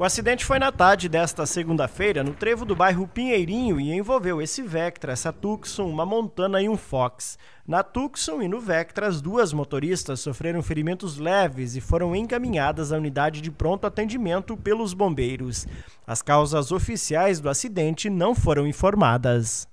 O acidente foi na tarde desta segunda-feira no trevo do bairro Pinheirinho e envolveu esse Vectra, essa Tucson, uma Montana e um Fox. Na Tucson e no Vectra, as duas motoristas sofreram ferimentos leves e foram encaminhadas à unidade de pronto atendimento pelos bombeiros. As causas oficiais do acidente não foram informadas.